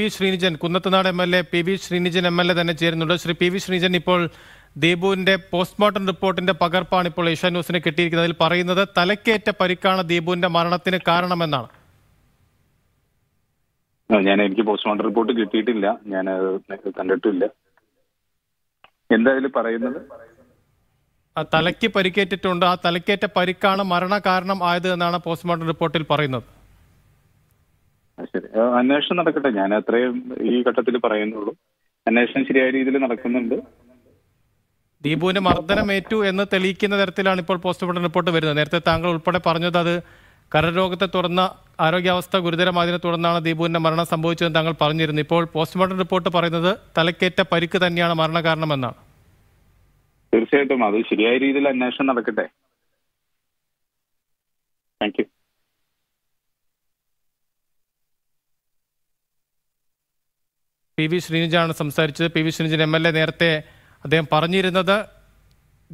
V Sreenijan Kunnathunad M L A P V Sreenijan M L A തന്നെ ചേരുന്നുണ്ട് Shri P V Sreenijan ഇപ്പോൾ ദീപുവിന്റെ postmortem റിപ്പോർട്ടിന്റെ പകർപ്പാണ് ഇപ്പോൾ ഏഷ്യാ ന്യൂസിന് കിട്ടിയിരിക്കുന്നത് അതിൽ പറയുന്നത് തലക്കേറ്റ പരിക്കാണ് ദീപുവിന്റെ മരണത്തിന് കാരണമെന്നാണ് ഞാൻ എനിക്ക് പോസ്റ്റ്മോർട്ടം റിപ്പോർട്ട് കിട്ടിയിട്ടില്ല ഞാൻ കണ്ടിട്ടില്ല എന്താ ഇതിൽ പറയുന്നത് തലയ്ക്ക് പരിക്കേറ്റിട്ടുണ്ട് ആ തലക്കേറ്റ പരിക്കാണ് മരണകാരണം ആയത് എന്നാണ് പോസ്റ്റ്മോർട്ടം റിപ്പോർട്ടിൽ പറയുന്നത് അന്വേഷണം നടക്കട്ടെ ഞാൻ അത്രയും ഈ ഘട്ടത്തിൽ പറയുന്നുള്ളൂ അന്വേഷണം ശരിയായ രീതിയിൽ നടക്കുന്നുണ്ട് ദീപുവിന് മർദ്ദനമേറ്റു എന്ന് തെളിയിക്കുന്ന തരത്തിലാണ് ഇപ്പോൾ പോസ്റ്റ്മോർട്ടം റിപ്പോർട്ട് വരുന്നത് നേരത്തെ താങ്കൾ ഉൾപ്പെടെ പറഞ്ഞത് അത് കരരോഗത്തെ തുടർന്ന് ആരോഗ്യാവസ്ഥ ഗുരുതരമായതിനെ തുടർന്നാണ് ദീപുവിന്റെ മരണം സംഭവിച്ചതെന്ന് താങ്കൾ പറഞ്ഞിരുന്നു ഇപ്പോൾ പോസ്റ്റ്മോർട്ടം റിപ്പോർട്ട് പറയുന്നത് തലക്കേറ്റ പരിക്ക് തന്നെയാണ് മരണകാരണമെന്നാണ് തീർച്ചയായിട്ടും അത് ശരിയായ രീതിയിൽ അന്വേഷണം നടക്കട്ടെ താങ്ക് യു പി വി ശ്രീനിജാണ് സംസാരിച്ചത് P V Sreenijan M L A നേരത്തെ അദ്ദേഹം പറഞ്ഞിരുന്നത്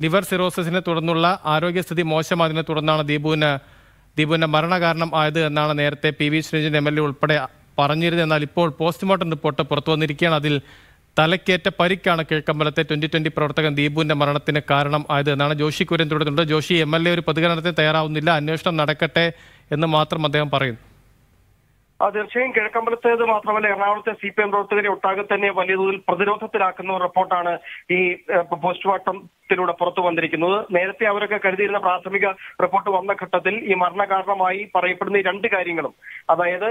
ലിവർ സിറോസിനെ തുടർന്നുള്ള ആരോഗ്യസ്ഥിതി മോശമായതിനെ തുടർന്നാണ് ദീപുവിന് ദീപുവിൻ്റെ മരണകാരണം ആയത് എന്നാണ് നേരത്തെ P V Sreenijan M L A ഉൾപ്പെടെ പറഞ്ഞിരുന്നത് എന്നാൽ ഇപ്പോൾ പോസ്റ്റ്മോർട്ടം റിപ്പോർട്ട് പുറത്തു വന്നിരിക്കുകയാണ് അതിൽ തലക്കേറ്റ പരിക്കാണ് കിഴക്കമ്പലത്തെ ട്വൻ്റി ട്വൻ്റി പ്രവർത്തകൻ ദീപുവിൻ്റെ മരണത്തിന് കാരണം ആയത് എന്നാണ് ജോഷി കുര്യൻ തുടരുന്നുണ്ട് ജോഷി എം എൽ എ ഒരു പ്രതികരണത്തിന് തയ്യാറാവുന്നില്ല അന്വേഷണം നടക്കട്ടെ എന്ന് മാത്രം അദ്ദേഹം പറയുന്നു തീർച്ചയായും കിഴക്കമ്പലത്തേത് മാത്രമല്ല എറണാകുളത്തെ സി പി എം പ്രവർത്തകരെ ഒട്ടാകെ തന്നെ വലിയ തോതിൽ പ്രതിരോധത്തിലാക്കുന്ന റിപ്പോർട്ടാണ് ഈ പോസ്റ്റ്മോർട്ടം ത്തിലൂടെ പുറത്തു വന്നിരിക്കുന്നത് നേരത്തെ അവരൊക്കെ കരുതിയിരുന്ന പ്രാഥമിക റിപ്പോർട്ട് വന്ന ഘട്ടത്തിൽ ഈ മരണകാരണമായി പറയപ്പെടുന്ന രണ്ട് കാര്യങ്ങളും അതായത്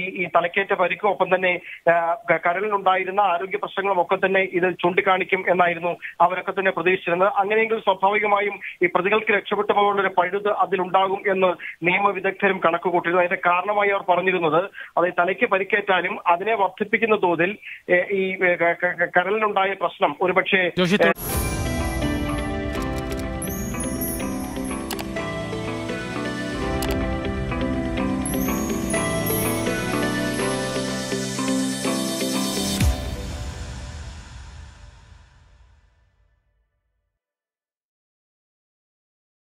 ഈ ഈ തലക്കേറ്റ പരിക്കും ഒപ്പം തന്നെ കരളിലുണ്ടായിരുന്ന ആരോഗ്യ പ്രശ്നങ്ങളും ഒക്കെ തന്നെ ഇത് ചൂണ്ടിക്കാണിക്കും എന്നായിരുന്നു അവരൊക്കെ തന്നെ പ്രതീക്ഷിച്ചിരുന്നത് അങ്ങനെയെങ്കിൽ സ്വാഭാവികമായും ഈ പ്രതികൾക്ക് രക്ഷപ്പെട്ടു ഒരു പഴുത് അതിലുണ്ടാകും എന്ന് നിയമവിദഗ്ധരും കണക്ക് കൂട്ടിയിരുന്നു അതിന്റെ കാരണമായി അവർ പറഞ്ഞിരുന്നത് അതായത് തലയ്ക്ക് പരിക്കേറ്റാലും അതിനെ വർദ്ധിപ്പിക്കുന്ന തോതിൽ ഈ കരളിലുണ്ടായ പ്രശ്നം ഒരുപക്ഷെ